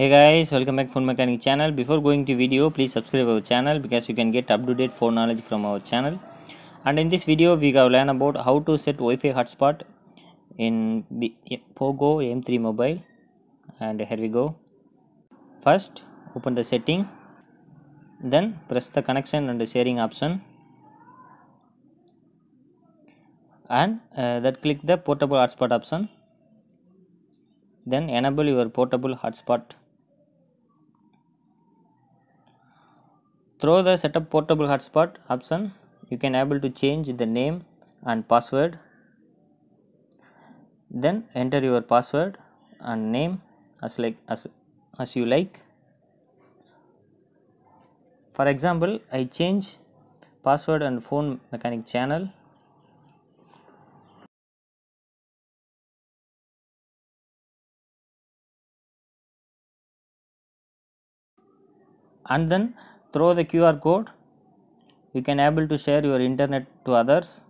hey guys welcome back phone mechanic channel before going to video please subscribe our channel because you can get up to date phone knowledge from our channel and in this video we have learn about how to set wi-fi hotspot in the pogo m3 mobile and here we go first open the setting then press the connection and the sharing option and uh, then click the portable hotspot option then enable your portable hotspot through the setup portable hotspot option you can able to change the name and password then enter your password and name as like as as you like for example i change password and phone mechanic channel and then through the QR code you can able to share your internet to others.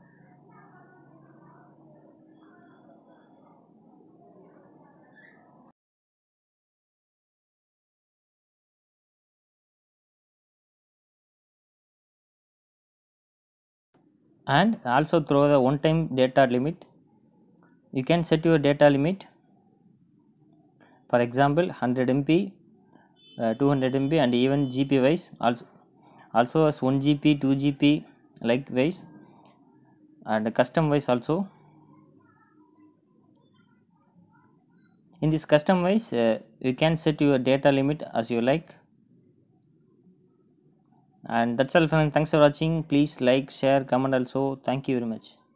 and also throw the one time data limit you can set your data limit for example 100 MP uh, 200 MB and even GP wise also also as 1 GP 2 GP likewise and custom wise also in this custom wise uh, you can set your data limit as you like and that's all friends thanks for watching please like share comment also thank you very much